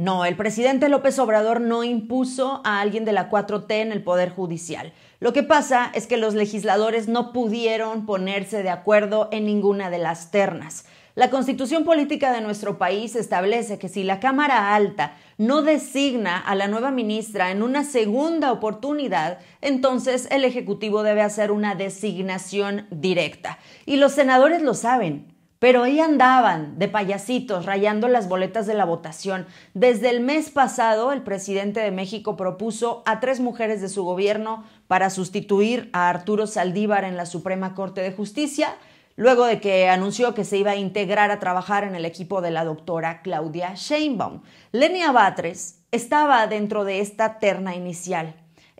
No, el presidente López Obrador no impuso a alguien de la 4T en el Poder Judicial. Lo que pasa es que los legisladores no pudieron ponerse de acuerdo en ninguna de las ternas. La constitución política de nuestro país establece que si la Cámara Alta no designa a la nueva ministra en una segunda oportunidad, entonces el Ejecutivo debe hacer una designación directa. Y los senadores lo saben, pero ahí andaban de payasitos rayando las boletas de la votación. Desde el mes pasado, el presidente de México propuso a tres mujeres de su gobierno para sustituir a Arturo Saldívar en la Suprema Corte de Justicia, luego de que anunció que se iba a integrar a trabajar en el equipo de la doctora Claudia Sheinbaum. Lenia Batres estaba dentro de esta terna inicial.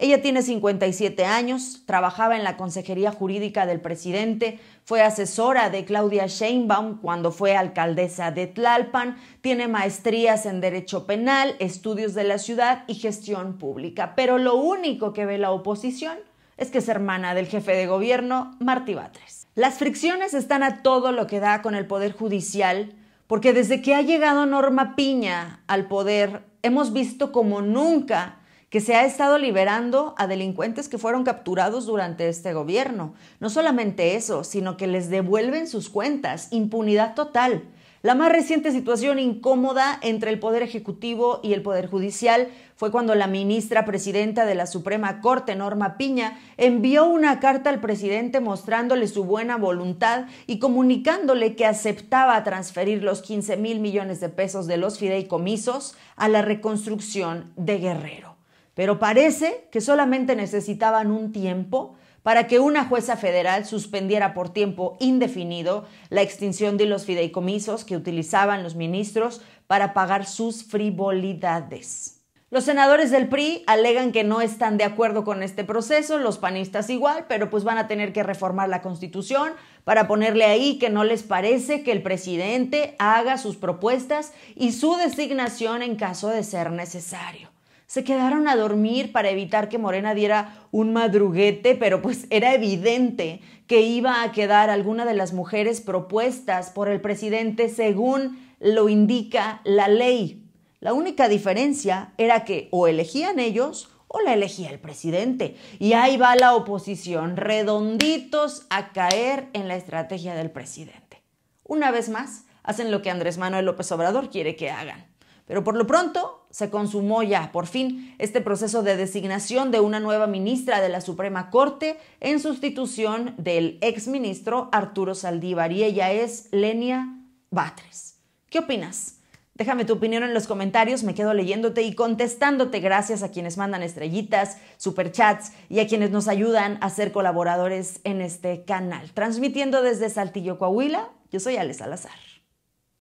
Ella tiene 57 años, trabajaba en la Consejería Jurídica del presidente, fue asesora de Claudia Sheinbaum cuando fue alcaldesa de Tlalpan, tiene maestrías en Derecho Penal, Estudios de la Ciudad y Gestión Pública. Pero lo único que ve la oposición es que es hermana del jefe de gobierno, Martí Batres. Las fricciones están a todo lo que da con el Poder Judicial, porque desde que ha llegado Norma Piña al poder, hemos visto como nunca que se ha estado liberando a delincuentes que fueron capturados durante este gobierno. No solamente eso, sino que les devuelven sus cuentas, impunidad total. La más reciente situación incómoda entre el Poder Ejecutivo y el Poder Judicial fue cuando la ministra presidenta de la Suprema Corte, Norma Piña, envió una carta al presidente mostrándole su buena voluntad y comunicándole que aceptaba transferir los 15 mil millones de pesos de los fideicomisos a la reconstrucción de Guerrero pero parece que solamente necesitaban un tiempo para que una jueza federal suspendiera por tiempo indefinido la extinción de los fideicomisos que utilizaban los ministros para pagar sus frivolidades. Los senadores del PRI alegan que no están de acuerdo con este proceso, los panistas igual, pero pues van a tener que reformar la constitución para ponerle ahí que no les parece que el presidente haga sus propuestas y su designación en caso de ser necesario. Se quedaron a dormir para evitar que Morena diera un madruguete, pero pues era evidente que iba a quedar alguna de las mujeres propuestas por el presidente según lo indica la ley. La única diferencia era que o elegían ellos o la elegía el presidente. Y ahí va la oposición, redonditos a caer en la estrategia del presidente. Una vez más, hacen lo que Andrés Manuel López Obrador quiere que hagan. Pero por lo pronto se consumó ya, por fin, este proceso de designación de una nueva ministra de la Suprema Corte en sustitución del exministro Arturo Saldívar y ella es Lenia Batres. ¿Qué opinas? Déjame tu opinión en los comentarios, me quedo leyéndote y contestándote gracias a quienes mandan estrellitas, superchats y a quienes nos ayudan a ser colaboradores en este canal. Transmitiendo desde Saltillo, Coahuila, yo soy Ale Salazar.